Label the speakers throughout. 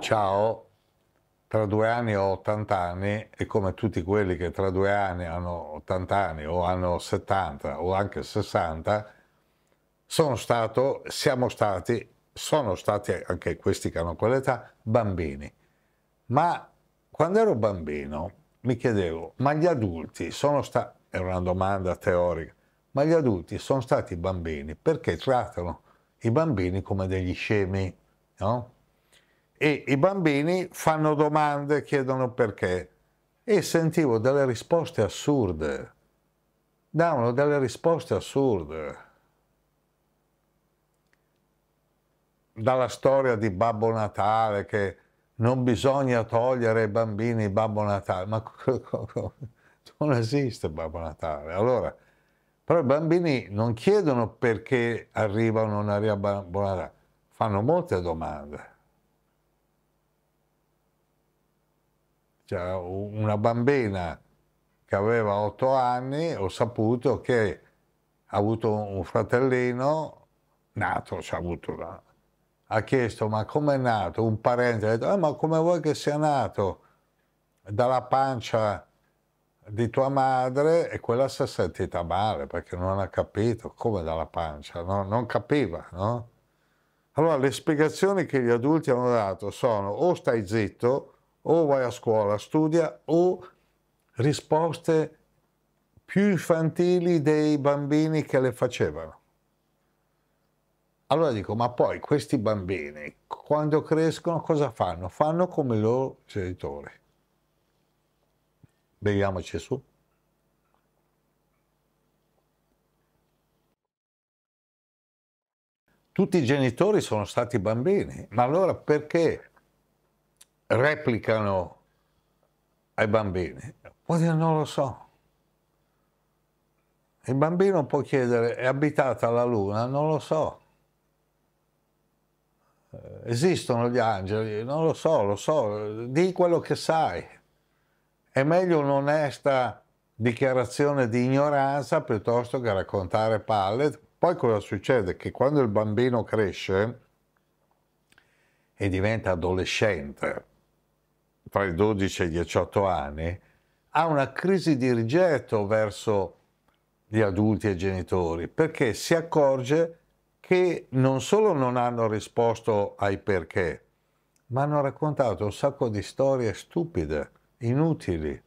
Speaker 1: ciao, tra due anni ho 80 anni e come tutti quelli che tra due anni hanno 80 anni o hanno 70 o anche 60, sono stato, siamo stati, sono stati anche questi che hanno quell'età, bambini. Ma quando ero bambino mi chiedevo, ma gli adulti sono stati, era una domanda teorica, ma gli adulti sono stati bambini perché trattano i bambini come degli scemi, no? e i bambini fanno domande, chiedono perché e sentivo delle risposte assurde, davano delle risposte assurde. Dalla storia di Babbo Natale che non bisogna togliere ai bambini Babbo Natale, ma non esiste Babbo Natale. Allora, però i bambini non chiedono perché arrivano o Babbo Natale, fanno molte domande. Cioè, una bambina che aveva otto anni, ho saputo che ha avuto un fratellino nato, cioè, ha, avuto, ha chiesto ma com'è nato? Un parente ha detto, eh, ma come vuoi che sia nato? Dalla pancia di tua madre e quella si è sentita male perché non ha capito come dalla pancia, no? non capiva. No? Allora le spiegazioni che gli adulti hanno dato sono o stai zitto o vai a scuola, studia o risposte più infantili dei bambini che le facevano. Allora dico, ma poi questi bambini quando crescono cosa fanno? Fanno come i loro genitori. Vediamoci su. Tutti i genitori sono stati bambini, ma allora perché replicano ai bambini? Può dire non lo so. Il bambino può chiedere, è abitata la luna? Non lo so. Eh, esistono gli angeli? Non lo so, lo so. Di quello che sai. È meglio un'onesta dichiarazione di ignoranza piuttosto che raccontare palle. Poi cosa succede? Che quando il bambino cresce e diventa adolescente, tra i 12 e i 18 anni, ha una crisi di rigetto verso gli adulti e i genitori, perché si accorge che non solo non hanno risposto ai perché, ma hanno raccontato un sacco di storie stupide, inutili,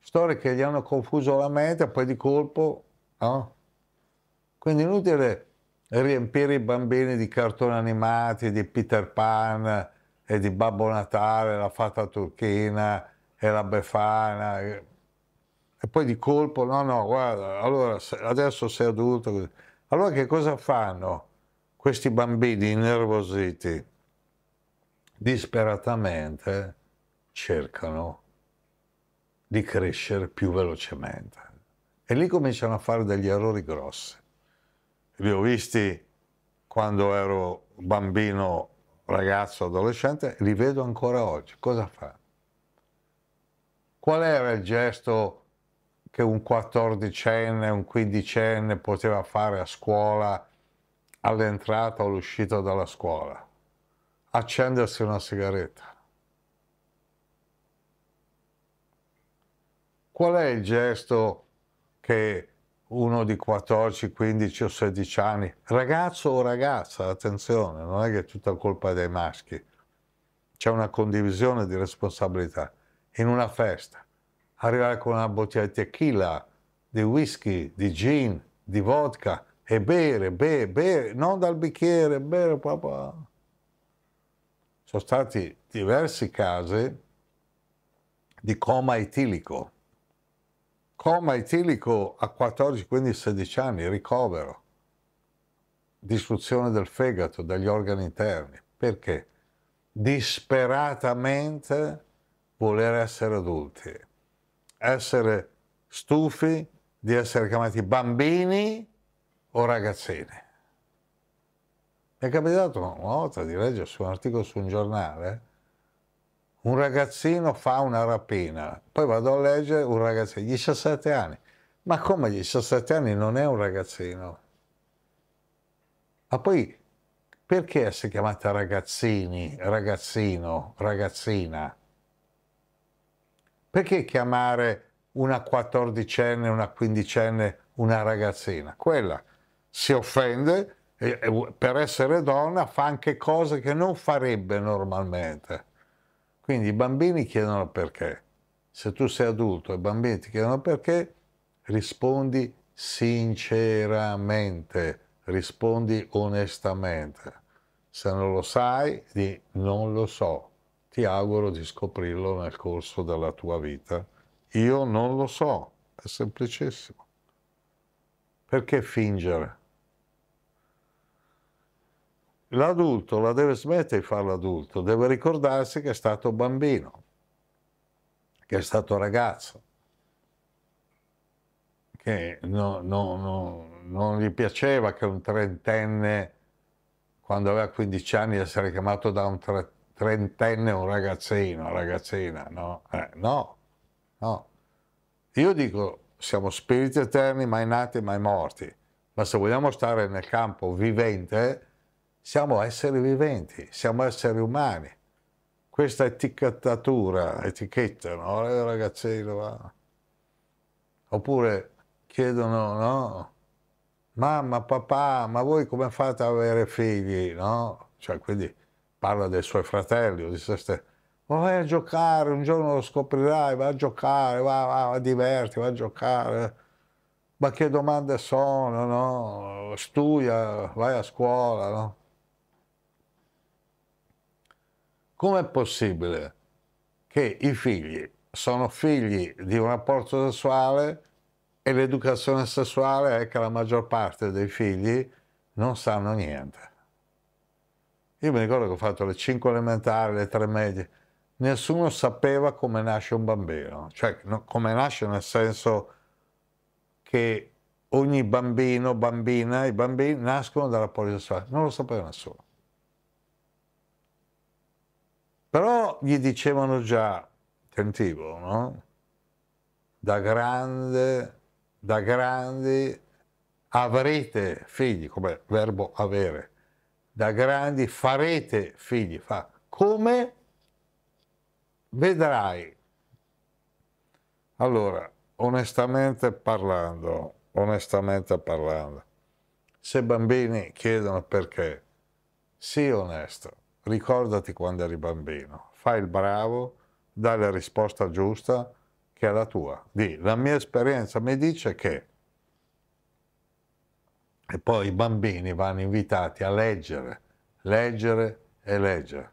Speaker 1: storie che gli hanno confuso la mente, poi di colpo... No? Quindi inutile riempire i bambini di cartoni animati, di Peter Pan, e di Babbo Natale, la fata turchina e la befana. E poi di colpo, no, no, guarda, allora adesso sei adulto. Allora che cosa fanno questi bambini innervositi? Disperatamente cercano di crescere più velocemente. E lì cominciano a fare degli errori grossi. Li ho visti quando ero bambino ragazzo, adolescente, li vedo ancora oggi. Cosa fa? Qual era il gesto che un quattordicenne, un quindicenne poteva fare a scuola all'entrata o all'uscita dalla scuola? Accendersi una sigaretta. Qual è il gesto che uno di 14, 15 o 16 anni, ragazzo o ragazza, attenzione, non è che è tutta colpa dei maschi, c'è una condivisione di responsabilità. In una festa, arrivare con una bottiglia di tequila, di whisky, di gin, di vodka e bere, bere, bere, non dal bicchiere, bere papà. Sono stati diversi casi di coma etilico coma etilico a 14, 15, 16 anni, ricovero, distruzione del fegato, dagli organi interni. Perché? Disperatamente voler essere adulti, essere stufi di essere chiamati bambini o ragazzini. Mi è capitato una volta di leggere su un articolo su un giornale un ragazzino fa una rapina, poi vado a leggere un ragazzino, di 17 anni. Ma come 17 anni non è un ragazzino? Ma poi perché si chiamata ragazzini, ragazzino, ragazzina? Perché chiamare una quattordicenne, una quindicenne, una ragazzina? Quella si offende e per essere donna fa anche cose che non farebbe normalmente. Quindi i bambini chiedono perché. Se tu sei adulto e i bambini ti chiedono perché, rispondi sinceramente, rispondi onestamente. Se non lo sai, di non lo so. Ti auguro di scoprirlo nel corso della tua vita. Io non lo so, è semplicissimo. Perché fingere? l'adulto la deve smettere di fare l'adulto, deve ricordarsi che è stato bambino, che è stato ragazzo, che no, no, no, non gli piaceva che un trentenne, quando aveva 15 anni, essere chiamato da un tre, trentenne un ragazzino, ragazzina, no? Eh, no, no. Io dico, siamo spiriti eterni, mai nati, mai morti, ma se vogliamo stare nel campo vivente, siamo esseri viventi, siamo esseri umani. Questa etichettatura, etichetta, no? Eh, ragazzino, va. Oppure chiedono, no? Mamma, papà, ma voi come fate ad avere figli, no? Cioè, quindi parla dei suoi fratelli o di se stesso. Ma vai a giocare, un giorno lo scoprirai, va a giocare, va, va, va, diverti, va a giocare. Ma che domande sono, no? Studia, vai a scuola, no? Com'è possibile che i figli sono figli di un rapporto sessuale e l'educazione sessuale è che la maggior parte dei figli non sanno niente? Io mi ricordo che ho fatto le 5 elementari, le 3 medie, nessuno sapeva come nasce un bambino, cioè no, come nasce nel senso che ogni bambino, bambina, i bambini nascono dalla sessuale, non lo sapeva nessuno. gli dicevano già, tentivo, no? Da grande, da grandi avrete figli, come verbo avere, da grandi farete figli, fa come vedrai. Allora, onestamente parlando, onestamente parlando, se bambini chiedono perché, sii onesto, ricordati quando eri bambino fai il bravo, dai la risposta giusta che è la tua. Dì, la mia esperienza mi dice che... E poi i bambini vanno invitati a leggere, leggere e leggere,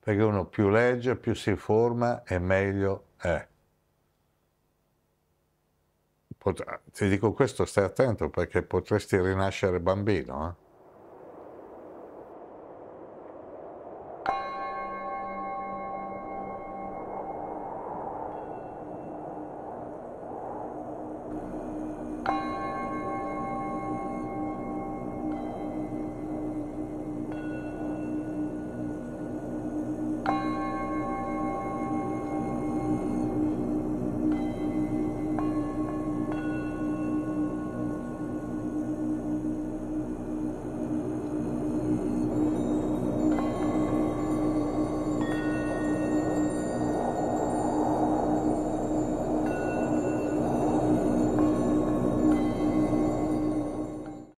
Speaker 1: perché uno più legge, più si forma e meglio è. Pot- ti dico questo, stai attento perché potresti rinascere bambino. Eh?